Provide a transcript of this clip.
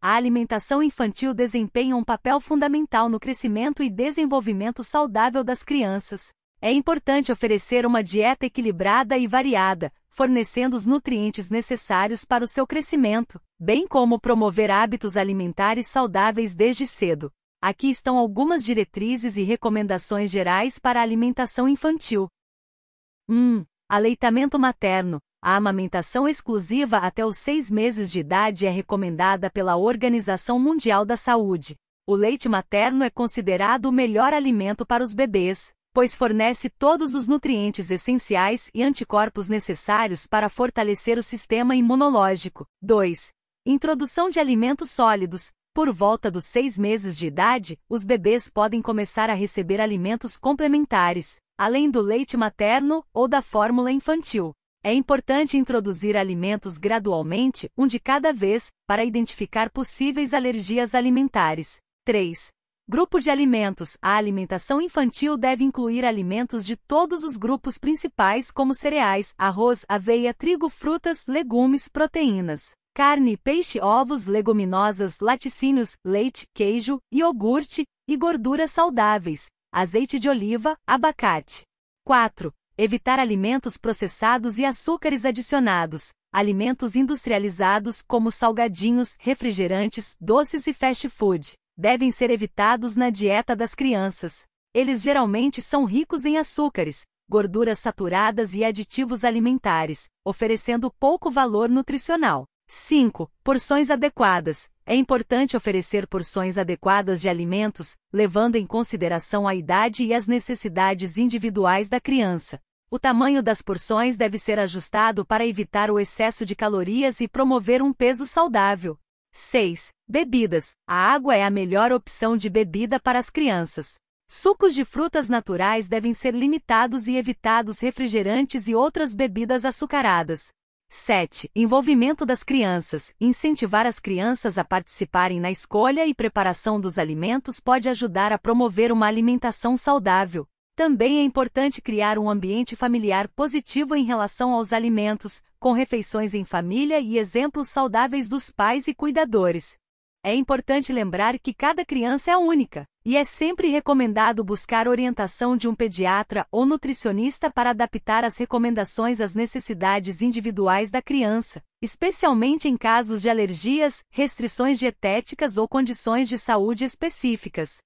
a alimentação infantil desempenha um papel fundamental no crescimento e desenvolvimento saudável das crianças. É importante oferecer uma dieta equilibrada e variada, fornecendo os nutrientes necessários para o seu crescimento, bem como promover hábitos alimentares saudáveis desde cedo. Aqui estão algumas diretrizes e recomendações gerais para a alimentação infantil. 1. aleitamento materno. A amamentação exclusiva até os seis meses de idade é recomendada pela Organização Mundial da Saúde. O leite materno é considerado o melhor alimento para os bebês, pois fornece todos os nutrientes essenciais e anticorpos necessários para fortalecer o sistema imunológico. 2. Introdução de alimentos sólidos. Por volta dos seis meses de idade, os bebês podem começar a receber alimentos complementares, além do leite materno ou da fórmula infantil. É importante introduzir alimentos gradualmente, um de cada vez, para identificar possíveis alergias alimentares. 3. Grupo de alimentos. A alimentação infantil deve incluir alimentos de todos os grupos principais, como cereais, arroz, aveia, trigo, frutas, legumes, proteínas carne, peixe, ovos, leguminosas, laticínios, leite, queijo, iogurte e gorduras saudáveis, azeite de oliva, abacate. 4 evitar alimentos processados e açúcares adicionados, alimentos industrializados como salgadinhos, refrigerantes, doces e fast food, devem ser evitados na dieta das crianças. Eles geralmente são ricos em açúcares, gorduras saturadas e aditivos alimentares, oferecendo pouco valor nutricional. 5. Porções adequadas. É importante oferecer porções adequadas de alimentos, levando em consideração a idade e as necessidades individuais da criança. O tamanho das porções deve ser ajustado para evitar o excesso de calorias e promover um peso saudável. 6. Bebidas. A água é a melhor opção de bebida para as crianças. Sucos de frutas naturais devem ser limitados e evitados refrigerantes e outras bebidas açucaradas. 7. Envolvimento das crianças. Incentivar as crianças a participarem na escolha e preparação dos alimentos pode ajudar a promover uma alimentação saudável. Também é importante criar um ambiente familiar positivo em relação aos alimentos, com refeições em família e exemplos saudáveis dos pais e cuidadores. É importante lembrar que cada criança é única, e é sempre recomendado buscar orientação de um pediatra ou nutricionista para adaptar as recomendações às necessidades individuais da criança, especialmente em casos de alergias, restrições dietéticas ou condições de saúde específicas.